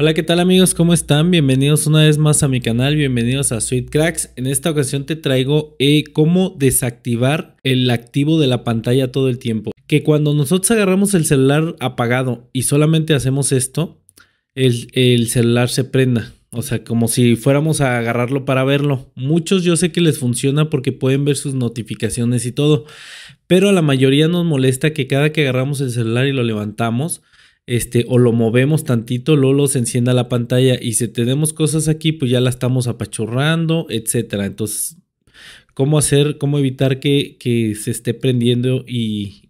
Hola, ¿qué tal amigos? ¿Cómo están? Bienvenidos una vez más a mi canal, bienvenidos a Sweet Cracks. En esta ocasión te traigo eh, cómo desactivar el activo de la pantalla todo el tiempo. Que cuando nosotros agarramos el celular apagado y solamente hacemos esto, el celular se prenda. O sea, como si fuéramos a agarrarlo para verlo. Muchos yo sé que les funciona porque pueden ver sus notificaciones y todo. Pero a la mayoría nos molesta que cada que agarramos el celular y lo levantamos, este, o lo movemos tantito, luego se encienda la pantalla y si tenemos cosas aquí, pues ya la estamos apachurrando, etcétera. Entonces, cómo hacer, cómo evitar que, se esté prendiendo y,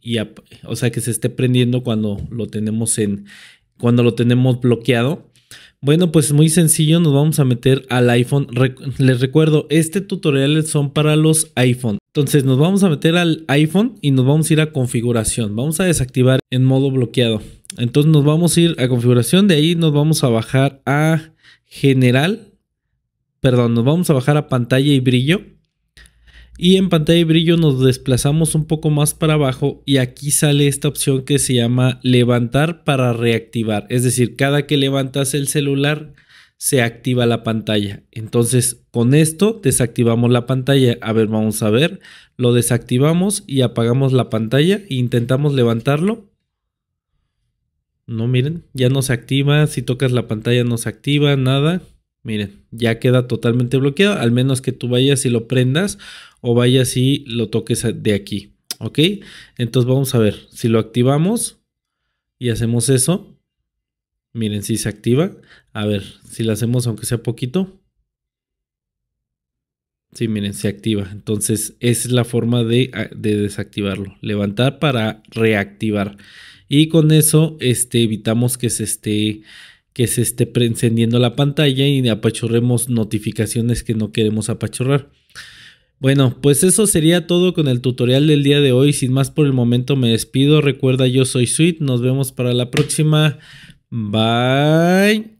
o sea, que se esté prendiendo cuando lo tenemos en, cuando lo tenemos bloqueado. Bueno, pues muy sencillo, nos vamos a meter al iPhone. les recuerdo, este tutorial son para los iPhone. Entonces nos vamos a meter al iPhone y nos vamos a ir a configuración. Vamos a desactivar en modo bloqueado. Entonces nos vamos a ir a configuración, de ahí nos vamos a bajar a general, perdón, nos vamos a bajar a pantalla y brillo. Y en pantalla y brillo nos desplazamos un poco más para abajo y aquí sale esta opción que se llama levantar para reactivar. Es decir, cada que levantas el celular se activa la pantalla. Entonces con esto desactivamos la pantalla. A ver, vamos a ver. Lo desactivamos y apagamos la pantalla. E intentamos levantarlo no, miren, ya no se activa, si tocas la pantalla no se activa, nada. Miren, ya queda totalmente bloqueado, al menos que tú vayas y lo prendas o vayas y lo toques de aquí, ¿ok? Entonces vamos a ver, si lo activamos y hacemos eso, miren si se activa. A ver, si lo hacemos aunque sea poquito. Sí, miren, se activa. Entonces, esa es la forma de, de desactivarlo. Levantar para reactivar y con eso este, evitamos que se esté que se esté encendiendo la pantalla y apachurremos notificaciones que no queremos apachurrar. Bueno, pues eso sería todo con el tutorial del día de hoy. Sin más por el momento me despido. Recuerda, yo soy Sweet. Nos vemos para la próxima. Bye.